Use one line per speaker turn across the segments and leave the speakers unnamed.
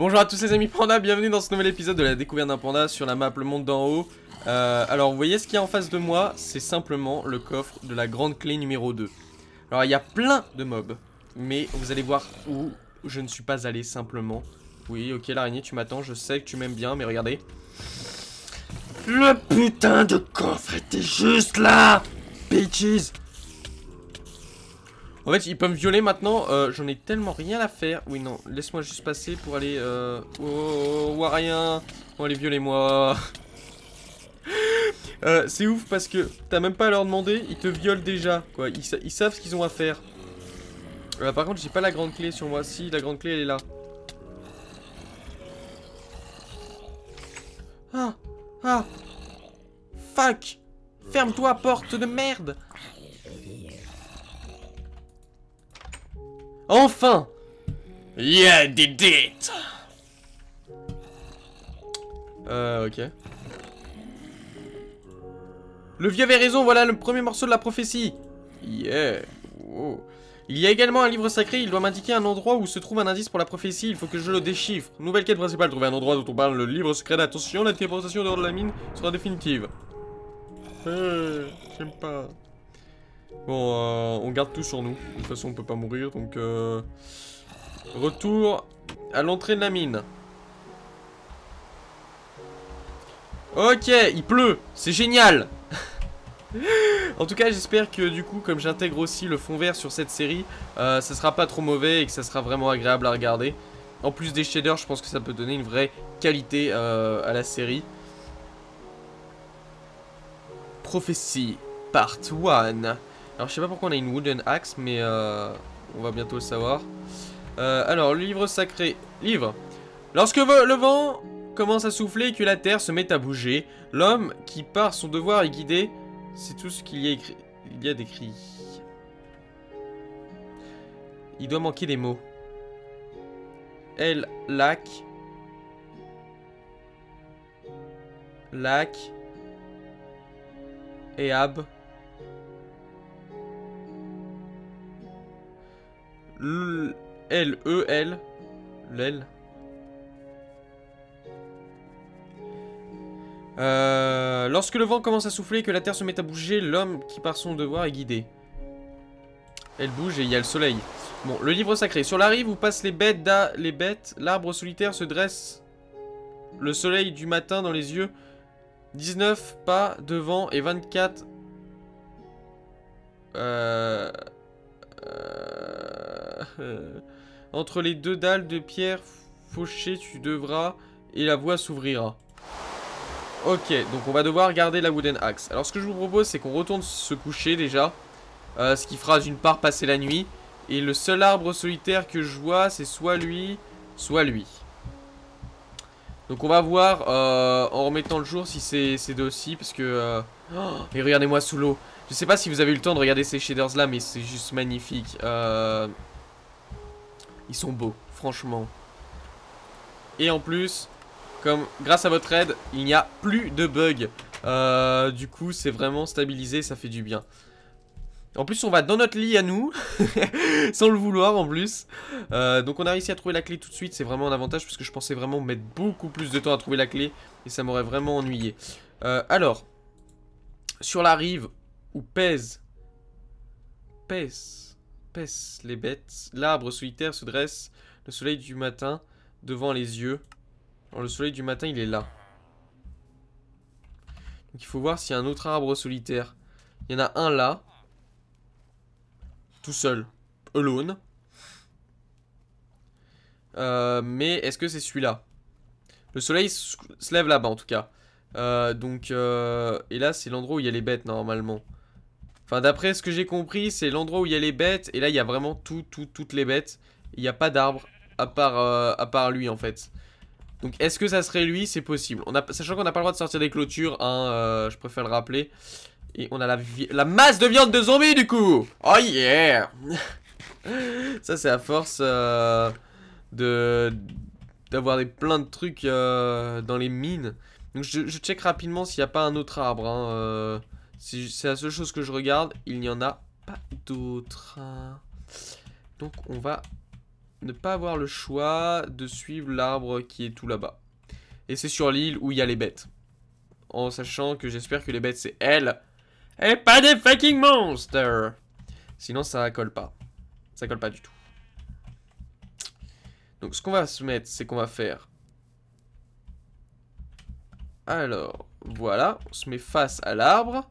Bonjour à tous les amis panda, bienvenue dans ce nouvel épisode de la découverte d'un panda sur la map Le Monde d'en haut. Euh, alors vous voyez ce qu'il y a en face de moi, c'est simplement le coffre de la grande clé numéro 2. Alors il y a plein de mobs, mais vous allez voir où je ne suis pas allé simplement. Oui ok l'araignée tu m'attends, je sais que tu m'aimes bien mais regardez. Le putain de coffre était juste là Bitches en fait, ils peuvent me violer maintenant. Euh, j'en ai tellement rien à faire. Oui, non. Laisse-moi juste passer pour aller... Euh... Oh, oh, oh, oh rien va allez, violer moi euh, C'est ouf parce que t'as même pas à leur demander. Ils te violent déjà, quoi. Ils, savent ce qu'ils ont à faire. Euh, par contre, j'ai pas la grande clé sur moi. Si, la grande clé, elle est là. Ah Ah Fuck Ferme-toi, porte de merde Enfin Yeah, did it Euh, ok. Le vieux avait raison, voilà le premier morceau de la prophétie Yeah Il y a également un livre sacré, il doit m'indiquer un endroit où se trouve un indice pour la prophétie, il faut que je le déchiffre. Nouvelle quête principale, trouver un endroit dont on parle le livre secret d'attention, la téléportation dehors de la mine sera définitive. Euh, j'aime pas. Euh, on garde tout sur nous. De toute façon, on peut pas mourir, donc... Euh, retour à l'entrée de la mine. Ok, il pleut C'est génial En tout cas, j'espère que du coup, comme j'intègre aussi le fond vert sur cette série, euh, ça sera pas trop mauvais et que ça sera vraiment agréable à regarder. En plus des shaders, je pense que ça peut donner une vraie qualité à la série. Prophétie, part 1. Alors je sais pas pourquoi on a une wooden axe, mais euh, on va bientôt le savoir. Euh, alors, le livre sacré. Livre. Lorsque le vent commence à souffler et que la terre se met à bouger, l'homme qui part son devoir est guidé, c'est tout ce qu'il y a écrit. Il y a décrit. Il doit manquer des mots. Elle, lac. Lac. Et ab. L E L L. lorsque le vent commence à souffler que la terre se met à bouger, l'homme qui par son devoir est guidé. Elle bouge et il y a le soleil. Bon, le livre sacré. Sur la rive où passent les bêtes, les bêtes, l'arbre solitaire se dresse. Le soleil du matin dans les yeux. 19 pas devant et 24. euh, euh euh, entre les deux dalles de pierre fauchées, tu devras et la voie s'ouvrira. Ok, donc on va devoir garder la wooden axe. Alors ce que je vous propose, c'est qu'on retourne se coucher déjà. Euh, ce qui fera d'une part passer la nuit. Et le seul arbre solitaire que je vois, c'est soit lui, soit lui. Donc on va voir euh, en remettant le jour si c'est ces deux Parce que... et oh, regardez-moi sous l'eau. Je sais pas si vous avez eu le temps de regarder ces shaders là, mais c'est juste magnifique. Euh... Ils sont beaux, franchement. Et en plus, comme grâce à votre aide, il n'y a plus de bugs. Euh, du coup, c'est vraiment stabilisé, ça fait du bien. En plus, on va dans notre lit à nous, sans le vouloir en plus. Euh, donc on a réussi à trouver la clé tout de suite, c'est vraiment un avantage, parce que je pensais vraiment mettre beaucoup plus de temps à trouver la clé, et ça m'aurait vraiment ennuyé. Euh, alors, sur la rive, où pèse... Pèse paisse les bêtes. L'arbre solitaire se dresse, le soleil du matin, devant les yeux. Alors, le soleil du matin, il est là. il faut voir s'il y a un autre arbre solitaire. Il y en a un là. Tout seul. Alone. Euh, mais est-ce que c'est celui-là Le soleil se lève là-bas, en tout cas. Euh, donc, euh, et là, c'est l'endroit où il y a les bêtes, normalement. Enfin, d'après ce que j'ai compris, c'est l'endroit où il y a les bêtes. Et là, il y a vraiment tout, tout, toutes les bêtes. Il n'y a pas d'arbre à, part, euh, à part lui, en fait. Donc, est-ce que ça serait lui C'est possible. sachant qu'on n'a pas le droit de sortir des clôtures, hein, euh, je préfère le rappeler. Et on a la, la masse de viande de zombies, du coup Oh yeah Ça, c'est à force euh, de d'avoir des, plein de trucs dans les mines. Donc, je, je check rapidement s'il n'y a pas un autre arbre. Hein, c'est la seule chose que je regarde. Il n'y en a pas d'autres. Hein. Donc on va ne pas avoir le choix de suivre l'arbre qui est tout là-bas. Et c'est sur l'île où il y a les bêtes. En sachant que j'espère que les bêtes c'est elles. Et pas des fucking monsters Sinon ça colle pas. Ça colle pas du tout. Donc ce qu'on va se mettre, c'est qu'on va faire... Alors, voilà, on se met face à l'arbre.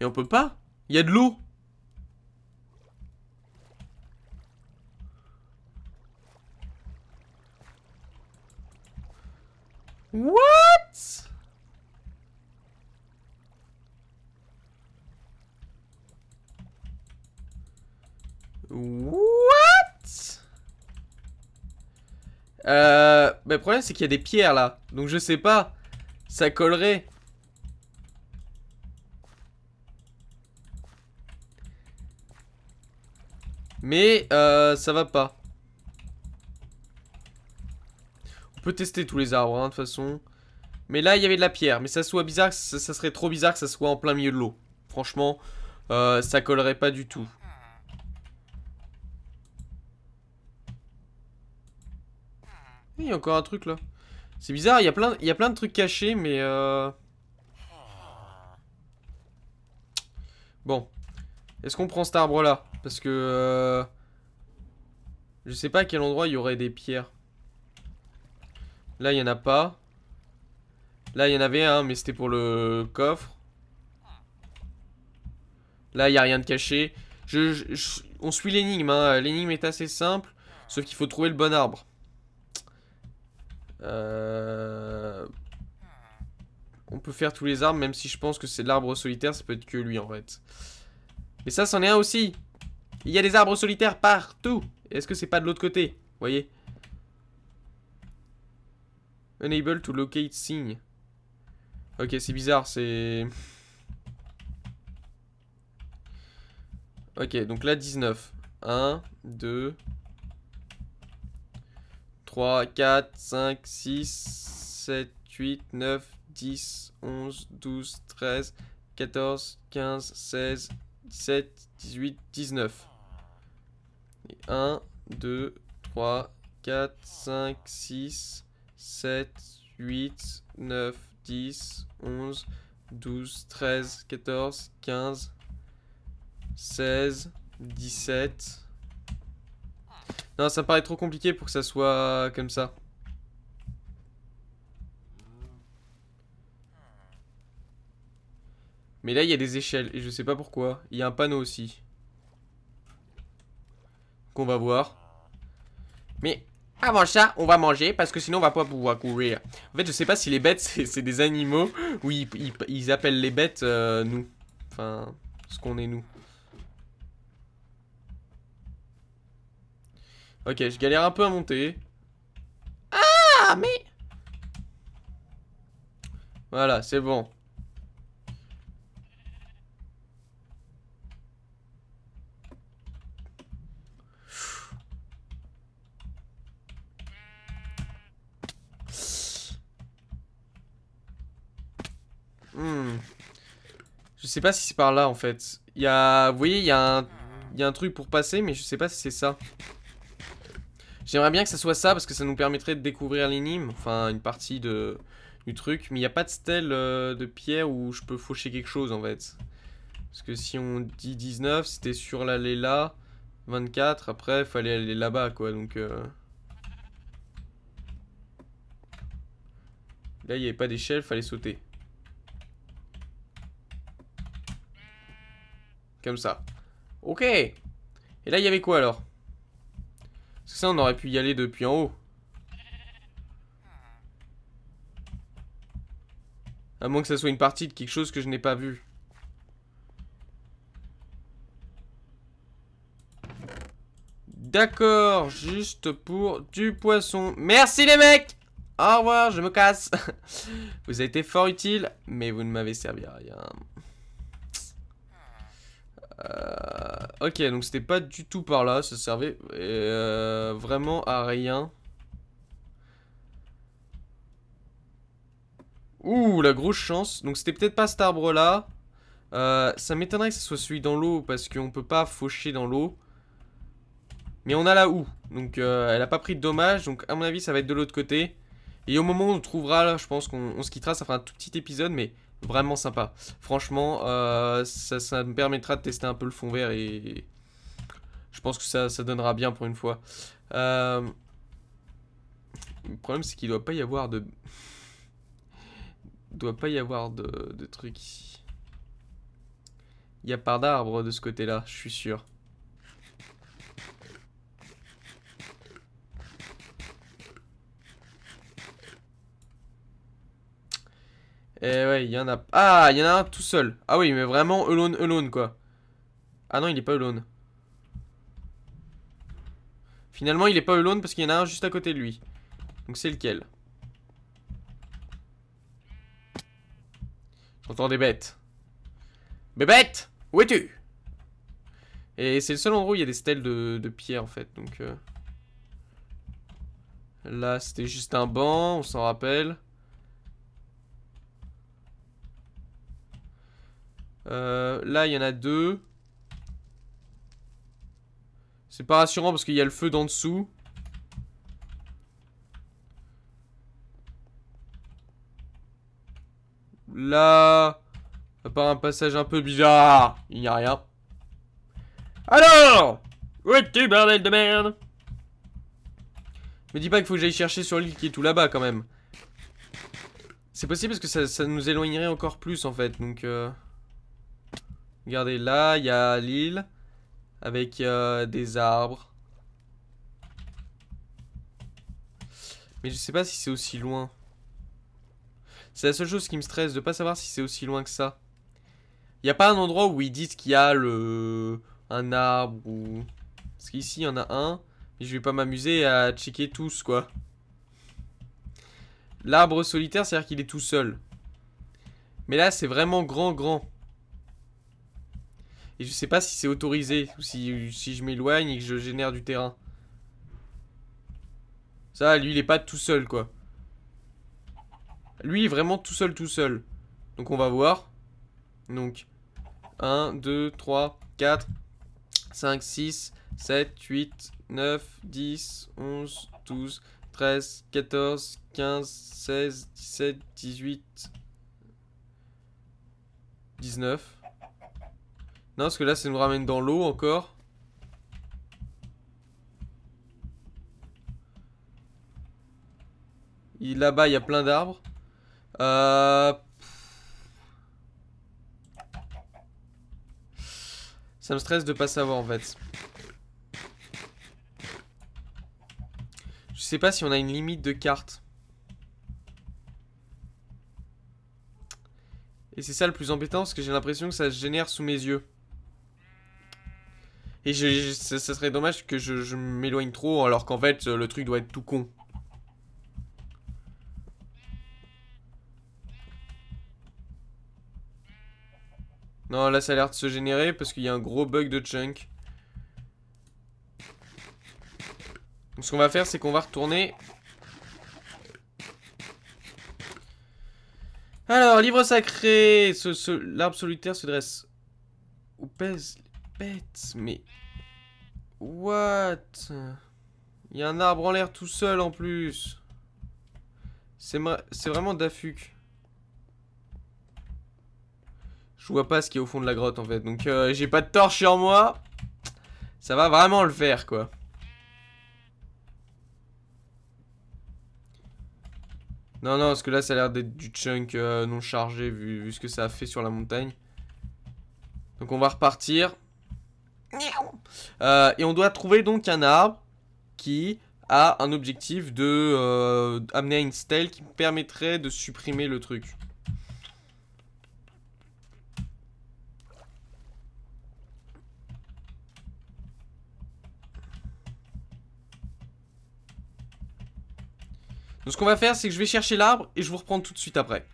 Et on peut pas. Il y a de l'eau. What What Euh... Mais le problème, c'est qu'il y a des pierres, là. Donc je sais pas. Ça collerait. Mais euh, ça va pas. On peut tester tous les arbres, hein, de toute façon. Mais là, il y avait de la pierre. Mais ça soit bizarre, ça, serait trop bizarre que ça soit en plein milieu de l'eau. Franchement, euh, ça collerait pas du tout. Il y a encore un truc là. C'est bizarre, il y, a plein, il y a plein de trucs cachés, mais... Euh... Bon, est-ce qu'on prend cet arbre là Parce que... Euh, je sais pas à quel endroit il y aurait des pierres. Là, il y en a pas. Là, il y en avait un, mais c'était pour le coffre. Là, il n'y a rien de caché. on suit l'énigme. Hein. L'énigme est assez simple. Sauf qu'il faut trouver le bon arbre. Euh, on peut faire tous les arbres, même si je pense que c'est l'arbre solitaire, ça peut être que lui en fait. Mais ça, c'en est un aussi. Il y a des arbres solitaires partout. Est-ce que c'est pas de l'autre côté Voyez. Unable to locate sign. Ok, c'est bizarre, c'est... Ok, donc là, 19. 1, 2, 3, 4, 5, 6, 7, 8, 9, 10, 11, 12, 13, 14, 15, 16, 17, 18, 19. 1, 2, 3, 4, 5, 6, 7, 8, 9, 10, 11, 12, 13, 14, 15, 16, 17. Non, ça paraît trop compliqué pour que ça soit comme ça. Mais là, il y a des échelles. Et je sais pas pourquoi. Il y a un panneau aussi. Qu'on va voir. Mais avant ça, on va manger parce que sinon on va pas pouvoir courir. En fait, je sais pas si les bêtes, c'est des animaux ou ils, appellent les bêtes euh, nous. Enfin, ce qu'on est nous. Ok, je galère un peu à monter. Ah, mais... Voilà, c'est bon. Hmm. Je sais pas si c'est par là en fait. Il y Vous voyez, il y, a un... truc pour passer, mais je sais pas si c'est ça. J'aimerais bien que ça soit ça parce que ça nous permettrait de découvrir l'énigme, enfin une partie de... du truc. Mais il n'y a pas de stèle euh, de pierre où je peux faucher quelque chose en fait. Parce que si on dit 19, c'était sur l'allée là, 24, après il fallait aller là-bas quoi donc. Euh. Là il n'y avait pas d'échelle, fallait sauter. Comme ça. Ok. Et là, il y avait quoi alors Parce que ça, on aurait pu y aller depuis en haut. À moins que ça soit une partie de quelque chose que je n'ai pas vu. D'accord, juste pour du poisson. Merci les mecs Au revoir, je me casse. Vous avez été fort utile, mais vous ne m'avez servi à rien. Euh, ok, donc c'était pas du tout par là, ça servait euh, vraiment à rien. Ouh, la grosse chance. Donc c'était peut-être pas cet arbre-là. Euh, ça m'étonnerait que ce soit celui dans l'eau, parce qu'on peut pas faucher dans l'eau. Mais on a la houe, donc elle a pas pris de dommages, donc à mon avis ça va être de l'autre côté. Et au moment où on trouvera, je pense qu'on se quittera, ça fera un tout petit épisode, mais... Vraiment sympa. Franchement, euh, ça, me permettra de tester un peu le fond vert et je pense que ça, donnera bien pour une fois. Euh, le problème, c'est qu'il doit pas y avoir de. doit pas y avoir de, de trucs ici. Il y a pas d'arbre de ce côté-là, je suis sûr. Eh ouais, il y en a. Ah, il y en a un tout seul. Ah oui, mais vraiment alone, alone quoi. Ah non, il est pas alone. Finalement, il est pas alone parce qu'il y en a un juste à côté de lui. Donc c'est lequel J'entends des bêtes. Bébête Où es-tu Et c'est le seul endroit où il y a des stèles de, pierre en fait. Donc. Euh, là, c'était juste un banc, on s'en rappelle. Euh, là, il y en a deux. C'est pas rassurant parce qu'il y a le feu d'en dessous. Là, à part un passage un peu bizarre, il n'y a rien. Alors Où es-tu, bordel de merde Me dis pas qu'il faut que j'aille chercher sur l'île qui est tout là-bas, quand même. C'est possible parce que ça, ça, nous éloignerait encore plus, en fait, donc... Euh... Regardez, là, il y a l'île avec euh, des arbres. Mais je sais pas si c'est aussi loin. C'est la seule chose qui me stresse, de pas savoir si c'est aussi loin que ça. Il n'y a pas un endroit où ils disent qu'il y a le un arbre ou... Parce qu'ici, il y en a un, mais je vais pas m'amuser à checker tous, quoi. L'arbre solitaire, c'est-à-dire qu'il est tout seul. Mais là, c'est vraiment grand, grand. Et je sais pas si c'est autorisé ou si, si je m'éloigne et que je génère du terrain. Ça, lui, il est pas tout seul, quoi. Lui, il est vraiment tout seul, tout seul. Donc, on va voir. Donc, 1, 2, 3, 4, 5, 6, 7, 8, 9, 10, 11, 12, 13, 14, 15, 16, 17, 18, 19. Non, parce que là, ça nous ramène dans l'eau encore. Là-bas, il y a plein d'arbres. Euh, ça me stresse de pas savoir en fait. Je sais pas si on a une limite de cartes. Et c'est ça le plus embêtant parce que j'ai l'impression que ça se génère sous mes yeux. Et je, ça, serait dommage que je, m'éloigne trop alors qu'en fait le truc doit être tout con. Non, là ça a l'air de se générer parce qu'il y a un gros bug de chunk. Donc, ce qu'on va faire, c'est qu'on va retourner. Alors, livre sacré L'arbre solitaire se dresse. Ou pèse bête, mais... What Il y a un arbre en l'air tout seul en plus. C'est vraiment d'affuc Je vois pas ce qui est au fond de la grotte en fait. Donc euh, j'ai pas de torche sur moi. Ça va vraiment le faire quoi. Non, non, parce que là, ça a l'air d'être du chunk euh, non chargé, vu, vu, ce que ça a fait sur la montagne. Donc, on va repartir. Euh, et on doit trouver donc un arbre qui a un objectif de euh, amener à une stèle qui permettrait de supprimer le truc. Donc ce qu'on va faire, c'est que je vais chercher l'arbre et je vous reprends tout de suite après.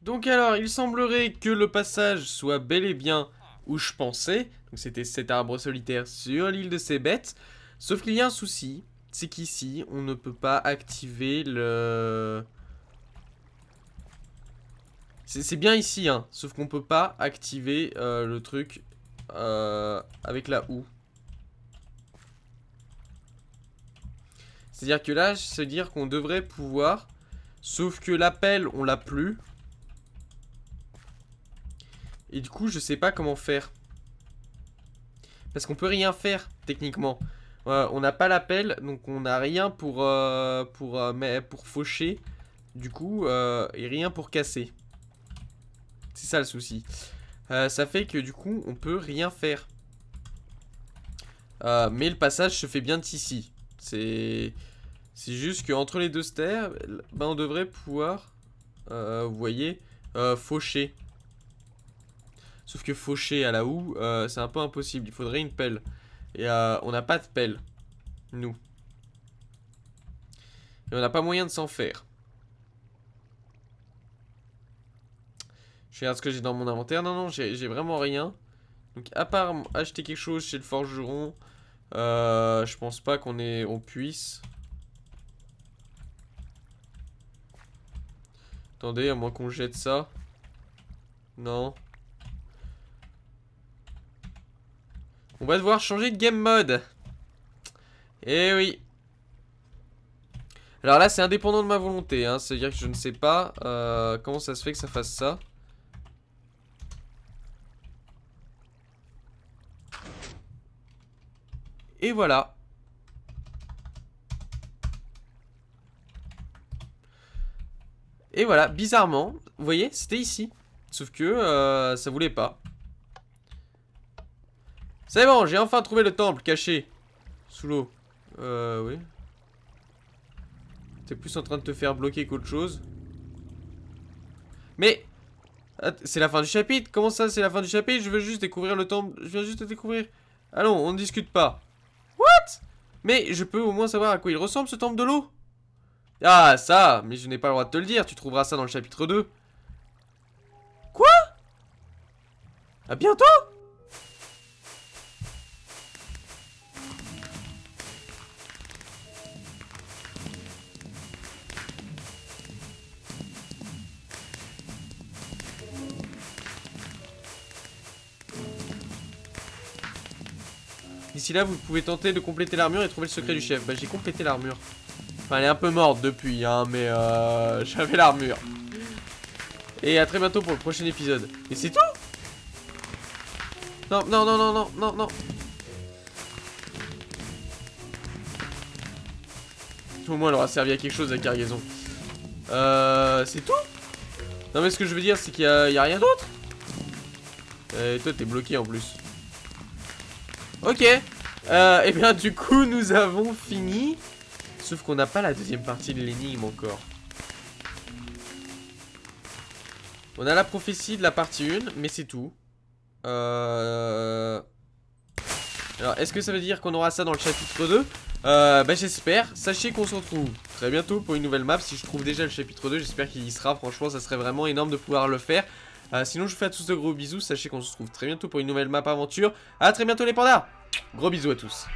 Donc alors, il semblerait que le passage soit bel et bien où je pensais. Donc c'était cet arbre solitaire sur l'île de bêtes Sauf qu'il y a un souci, c'est qu'ici on ne peut pas activer le... C'est bien ici, hein. Sauf qu'on peut pas activer euh, le truc euh, avec la houe. C'est-à-dire que là, c'est dire qu'on devrait pouvoir... Sauf que l'appel, on l'a plus. Et du coup, je sais pas comment faire. Parce qu'on peut rien faire, techniquement. Euh, on n'a pas l'appel, donc on n'a rien pour, euh, pour, euh, mais pour faucher, du coup, et rien pour casser. C'est ça le souci. ça fait que du coup, on peut rien faire. mais le passage se fait bien ici. C'est juste qu'entre les deux stères, ben, on devrait pouvoir, vous voyez, faucher. Sauf que faucher à la houe, euh, c'est un peu impossible. Il faudrait une pelle. Et euh, on n'a pas de pelle. Nous. Et on n'a pas moyen de s'en faire. Je regarde ce que j'ai dans mon inventaire. Non, non, j'ai vraiment rien. Donc à part acheter quelque chose chez le forgeron, euh, je pense pas qu'on on puisse. Attendez, à moins qu'on jette ça. Non. On va devoir changer de game mode. Et eh oui. Alors là, c'est indépendant de ma volonté. Hein. C'est-à-dire que je ne sais pas euh, comment ça se fait que ça fasse ça. Et voilà. Et voilà, bizarrement, vous voyez, c'était ici. Sauf que ça euh, ça voulait pas. C'est bon, j'ai enfin trouvé le temple caché. Sous l'eau. Euh, oui. T'es plus en train de te faire bloquer qu'autre chose. Mais... C'est la fin du chapitre Comment ça, c'est la fin du chapitre Je veux juste découvrir le temple. Je viens juste de découvrir. Allons, on ne discute pas. What Mais je peux au moins savoir à quoi il ressemble, ce temple de l'eau Ah, ça Mais je n'ai pas le droit de te le dire. Tu trouveras ça dans le chapitre 2. Quoi À bientôt si là, vous pouvez tenter de compléter l'armure et trouver le secret du chef. Bah, j'ai complété l'armure. Enfin, elle est un peu morte depuis, hein, mais euh, j'avais l'armure. Et à très bientôt pour le prochain épisode. Et c'est tout Non, non, non, non, non, non, non. Au moins, elle aura servi à quelque chose, la cargaison. Euh, c'est tout Non, mais ce que je veux dire, c'est qu'il y a, a, rien d'autre. Et toi, t'es bloqué en plus. Ok. et euh, eh bien du coup, nous avons fini. Sauf qu'on n'a pas la deuxième partie de l'énigme encore. On a la prophétie de la partie 1, mais c'est tout. Euh, alors, est-ce que ça veut dire qu'on aura ça dans le chapitre 2 euh, bah, j'espère. Sachez qu'on se retrouve très bientôt pour une nouvelle map. Si je trouve déjà le chapitre 2, j'espère qu'il y sera. Franchement, ça serait vraiment énorme de pouvoir le faire. Ah, sinon, je vous fais à tous de gros bisous. Sachez qu'on se retrouve très bientôt pour une nouvelle map aventure. A très bientôt les pandas. Gros bisous à tous.